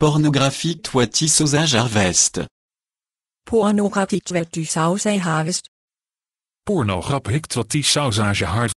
Pornografie wordt sausage harvest. Pornographiek wordt sausage harvest. sausage harvest.